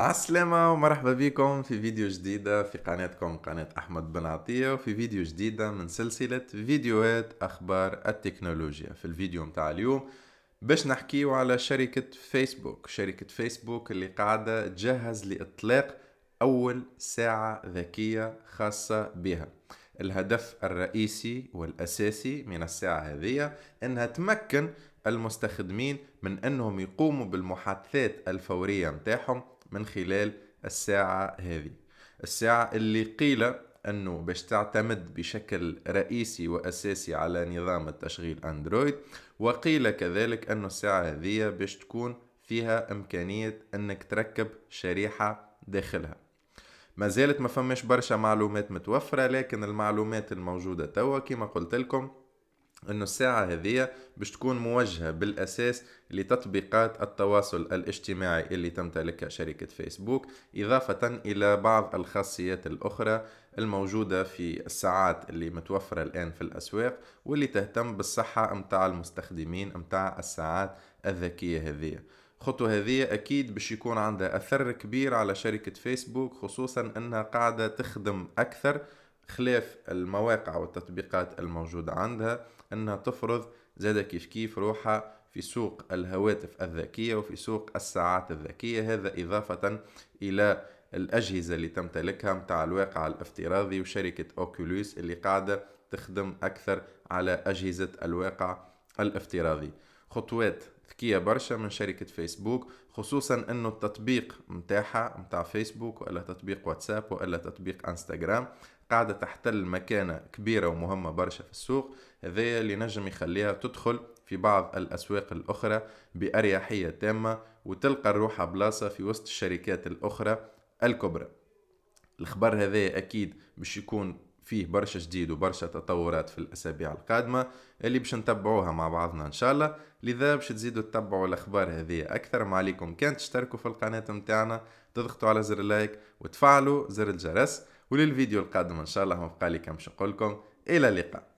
عالسلامة ومرحبا بكم في فيديو جديدة في قناتكم قناة أحمد بن عطية وفي فيديو جديدة من سلسلة فيديوهات أخبار التكنولوجيا في الفيديو متاع اليوم باش نحكيو على شركة فيسبوك شركة فيسبوك اللي قاعدة تجهز لإطلاق أول ساعة ذكية خاصة بها الهدف الرئيسي والأساسي من الساعة هذه أنها تمكن المستخدمين من أنهم يقوموا بالمحادثات الفورية متاعهم من خلال الساعة هذه الساعة اللي قيل أنه باش تعتمد بشكل رئيسي وأساسي على نظام التشغيل أندرويد وقيل كذلك أنه الساعة هذه باش تكون فيها إمكانية أنك تركب شريحة داخلها ما زالت ما فماش برشا معلومات متوفرة لكن المعلومات الموجودة توا كما قلت لكم انه الساعة هذية باش تكون موجهة بالاساس لتطبيقات التواصل الاجتماعي اللي تمتلكها شركة فيسبوك اضافة الى بعض الخاصيات الاخرى الموجودة في الساعات اللي متوفرة الان في الاسواق واللي تهتم بالصحة متاع المستخدمين متاع الساعات الذكية هذية الخطوة هذه أكيد باش يكون عندها أثر كبير على شركة فيسبوك خصوصا أنها قاعدة تخدم أكثر خلاف المواقع والتطبيقات الموجودة عندها أنها تفرض زاد كيف كيف روحها في سوق الهواتف الذكية وفي سوق الساعات الذكية هذا إضافة إلى الأجهزة اللي تمتلكها متاع الواقع الافتراضي وشركة أوكولوس اللي قاعدة تخدم أكثر على أجهزة الواقع الافتراضي خطوات ذكيه برشا من شركه فيسبوك خصوصا انه التطبيق متاعها متاع فيسبوك ولا تطبيق واتساب ولا تطبيق انستغرام قاعده تحتل مكانه كبيره ومهمه برشا في السوق هذايا اللي نجم يخليها تدخل في بعض الاسواق الاخرى باريحيه تامه وتلقى الروحة بلاصه في وسط الشركات الاخرى الكبرى الخبر هذا اكيد باش يكون فيه برشا جديد وبرشا تطورات في الأسابيع القادمة اللي باش نتبعوها مع بعضنا إن شاء الله لذا باش تزيدوا تتبعوا الأخبار هذه أكثر ما عليكم كان تشتركوا في القناة متاعنا تضغطوا على زر اللايك وتفعلوا زر الجرس وللفيديو القادم إن شاء الله مبقالي كم باش إلى اللقاء